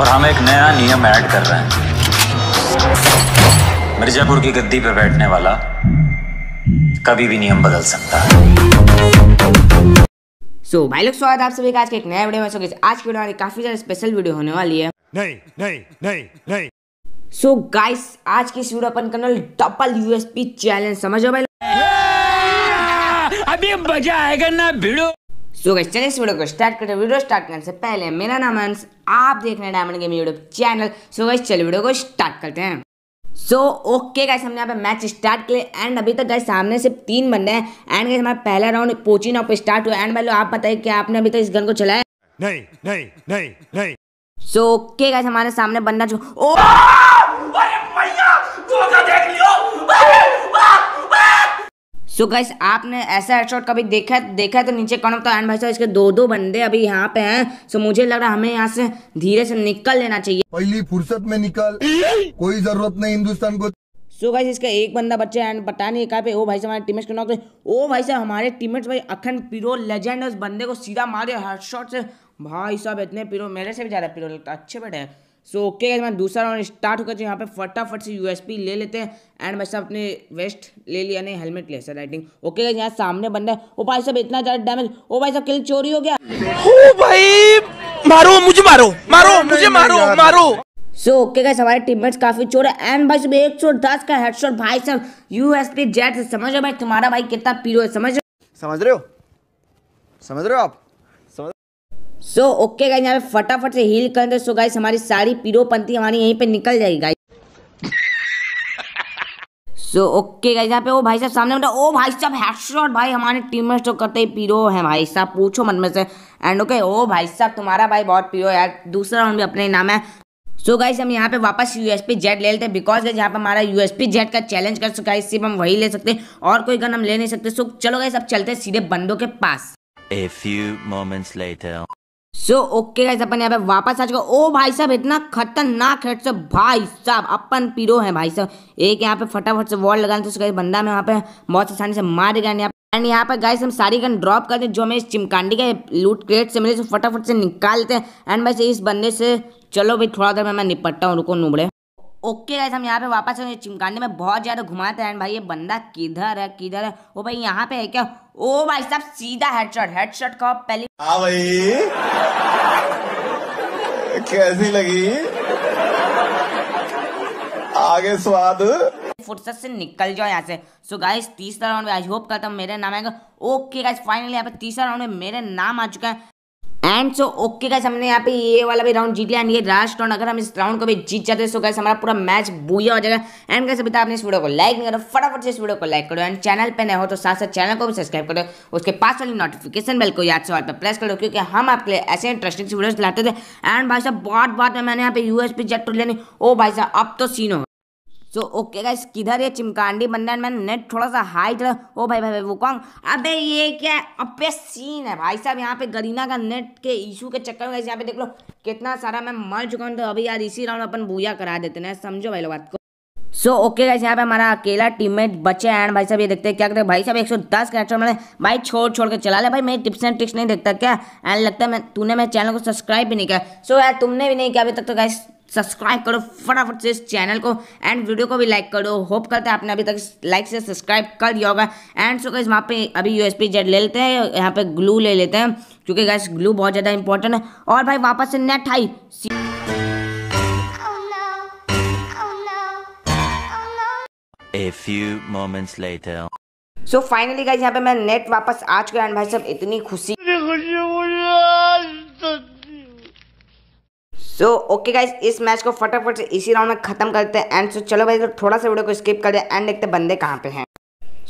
और हम एक नया नियम ऐड कर रहे हैं मिर्जापुर की गद्दी पर बैठने वाला कभी भी नियम बदल सकता है सो so, भाई लोग स्वागत आप सभी का आज के एक नया वीडियो में सोच आज की वीडियो काफी ज्यादा स्पेशल वीडियो होने वाली है नहीं नहीं नहीं नहीं सो so, गाइस आज की इस वीडियो अपन करने डबल यूएसपी चैलेंज समझो भाई अभी मजा आएगा ना भिड़ो सो गाइस चलिए इस वीडियो को स्टार्ट करते हैं वीडियो स्टार्ट करने से पहले मेरा नाम है अंश आप देख रहे हैं diamond game YouTube channel so guys चलिए वीडियो को स्टार्ट करते हैं सो ओके गाइस हमने यहाँ पे मैच स्टार्ट किए एंड अभी तक तो गाइस सामने सिर्फ तीन बंदे हैं एंड गाइस हमारा पहला राउंड पोचिंग ऑफ स्टार्ट हुआ एंड भाई आप बताइए क्या आपने अभी तक इस गन को चलाया नहीं नहीं नहीं नहीं सो ओके गाइस हमारे सामने बंदा जो ओ अरे मैया तू तो देख लियो सो so गाइस आपने ऐसा हेडशॉट कभी देखा है देखा है तो नीचे कौन होता है एंड भाई साहब इसके दो दो बंदे अभी यहाँ पे हैं सो so, मुझे लग रहा है हमें यहाँ से धीरे से निकल लेना चाहिए पहली फुर्सत में निकल कोई जरूरत नहीं हिंदुस्तान को सो so गाइस इसका एक बंदा बच्चा एंड पता नहीं कहाँ पे ओ भाई साहब हमारे टीमेट्स को नौकरी ओ भाई साहब हमारे टीमेट भाई अखंड पीरो लेजेंड उस बंदे को सीधा मारे हेडशॉट से भाई साहब इतने पीरो मेरे से भी ज़्यादा पीरो लगता अच्छे बेटे हैं सो ओके गाइस मैं दूसरा राउंड स्टार्ट होकर यहाँ पे फटाफट से यूएसपी ले लेते हैं एंड भाई साहब अपने वेस्ट ले लिया नहीं हेलमेट ले सर राइटिंग ओके गाइस यहाँ सामने बंदा है ओ भाई साहब इतना ज़्यादा डैमेज ओ भाई साहब किल चोरी हो गया ओ भाई मारो मुझे मारो मारो मुझे मारो मारो सो ओके गाइस हमारे टीममेट्स काफ़ी चोर है एंड भाई साहब एक सौ दस का हेडशॉट भाई साहब यूएसपी जेट समझ रहे हो भाई तुम्हारा भाई कितना पीरो है समझ समझ रहे हो समझ रहे हो आप सो ओके गाइस यहाँ पे फटाफट से हील कर दे सो गाइस हमारी सारी पीरो पीरोपंथी हमारी यहीं पे निकल जाएगी गाइस सो ओके गाइस यहाँ पे ओ भाई साहब सामने मतलब ओ भाई साहब हेडशॉट भाई हमारे टीम में जो तो करते ही पीरो है भाई साहब पूछो मन में से एंड ओके ओ भाई साहब तुम्हारा भाई बहुत पीरो यार दूसरा राउंड भी अपने नाम है सो so गाइस हम यहाँ पे वापस यूएसपी जेट ले लेते हैं बिकॉज गाइस यहाँ पे हमारा यूएसपी जेट का चैलेंज कर सो गाइस सिर्फ हम वही ले सकते हैं और कोई गन हम ले नहीं सकते सो so, चलो गाइस अब चलते हैं सीधे बंदों के पास A few moments later. So okay guys अपन यहाँ पे वापस आ चुके ओ भाई साहब इतना खतरनाक हेड सब भाई साहब अपन पीरो है भाई साहब एक यहाँ पे फटाफट से वॉल लगाने से बंदा में यहाँ पे बहुत आसानी से मार गया यहाँ एंड यहाँ पर गाइस हम सारी गन ड्रॉप करते हैं जो हमें इस चिमकांडी के लूट क्रेट से मिले फटाफट से निकालते हैं एंड बस इस बंदे से चलो भाई थोड़ा देर में मैं निपटता हूँ रुको नुबड़े ओके गाइस हम यहाँ पे वापस आए चिमकांडे में बहुत ज़्यादा घुमाते हैं भाई ये बंदा किधर है किधर है ओ भाई यहाँ पे है क्या ओ भाई साहब सीधा हेडशॉट हेडशॉट का पहले हाँ भाई कैसी लगी आगे स्वाद फुर्सत से निकल जाओ यहाँ से सो गाइस तीसरा राउंड में आई होप करता हूँ मेरे नाम आएगा ओके गाइस फाइनली यहाँ पे तीसरा राउंड में मेरे नाम आ चुका है एंड सो ओके का हमने यहाँ पे ये वाला भी राउंड जीत लिया एंड ये लास्ट राउंड अगर हम इस राउंड को भी जीत जाते हैं सो कैसे हमारा पूरा मैच बुआ हो जाएगा एंड कैसे अभी आपने इस वीडियो को लाइक नहीं करो फटाफट से इस वीडियो को लाइक करो एंड चैनल पे नए हो तो साथ साथ चैनल को भी सब्सक्राइब करो उसके पास वाली नोटिफिकेशन बेल को याद से और पर प्रेस करो क्योंकि हम आपके लिए ऐसे इंटरेस्टिंग वीडियोज लाते थे एंड भाई साहब बहुत बात में मैंने यहाँ पे यूएसपी जेट लेने ओ भाई साहब अब तो सीन हो सो ओके गाइस किधर ये चिमकांडी बंदा मैंने नेट थोड़ा सा हाई चला ओ भाई भाई वो कौन अबे ये क्या अबे सीन है भाई साहब यहाँ पे गरीना का नेट के इशू के चक्कर में यहाँ पे देख लो कितना सारा मैं मर चुका हूँ तो अभी यार इसी राउंड अपन भूया करा देते ना समझो भाई लोग बात को सो ओके गाइस यहाँ पे हमारा अकेला टीममेट बचे एंड भाई साहब ये देखते हैं क्या करते हैं भाई साहब एक सौ दस कैरेक्टर मैंने भाई छोड़ छोड़ के चला ले भाई मेरी टिप्स एंड ट्रिक्स नहीं देखता क्या एंड लगता है मैं तूने मेरे चैनल को सब्सक्राइब भी नहीं किया सो so, यार तुमने भी नहीं किया अभी तक तो गाइस सब्सक्राइब करो फटाफट से इस चैनल को एंड वीडियो को भी लाइक करो होप करते हैं आपने अभी तक लाइक से सब्सक्राइब कर दिया होगा एंड सो गाइस वहाँ पे अभी यूएसपी जेड ले लेते हैं यहाँ पे ग्लू ले लेते हैं क्योंकि गैस ग्लू बहुत ज़्यादा इंपॉर्टेंट है और भाई वापस से नेट हाई A few moments later. So finally, guys, यहाँ पे मैं नेट वापस आ चुका एंड भाई साहब इतनी खुशी खुशी हो सो ओके गाइस इस मैच को फटाफट से इसी राउंड में खत्म करते हैं एंड सो so, चलो भाई तो थोड़ा सा वीडियो को स्किप कर दे एंड देखते बंदे कहाँ पे हैं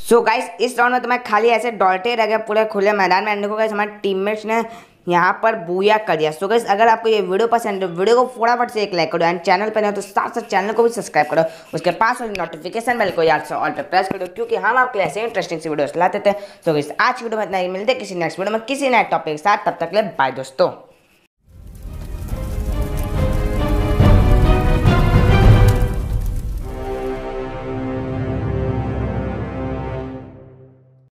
सो so, गाइस इस राउंड में तो मैं खाली ऐसे डॉल्टे रह गया पूरे खुले मैदान में एंड देखो गाइस हमारे टीममेट्स ने यहाँ पर बुया कर दिया सो so, गाइस अगर आपको ये वीडियो पसंद है तो वीडियो को फटाफट से एक लाइक करो एंड चैनल पर नहीं तो साथ साथ चैनल को भी सब्सक्राइब करो उसके पास वाली नोटिफिकेशन बेल को याद से ऑल पर प्रेस करो क्योंकि हम आपके ऐसे इंटरेस्टिंग से वीडियो लाते थे सो so, गाइस आज की वीडियो में इतना ही मिलते किसी नेक्स्ट वीडियो में किसी नए टॉपिक के साथ तब तक ले बाय दोस्तों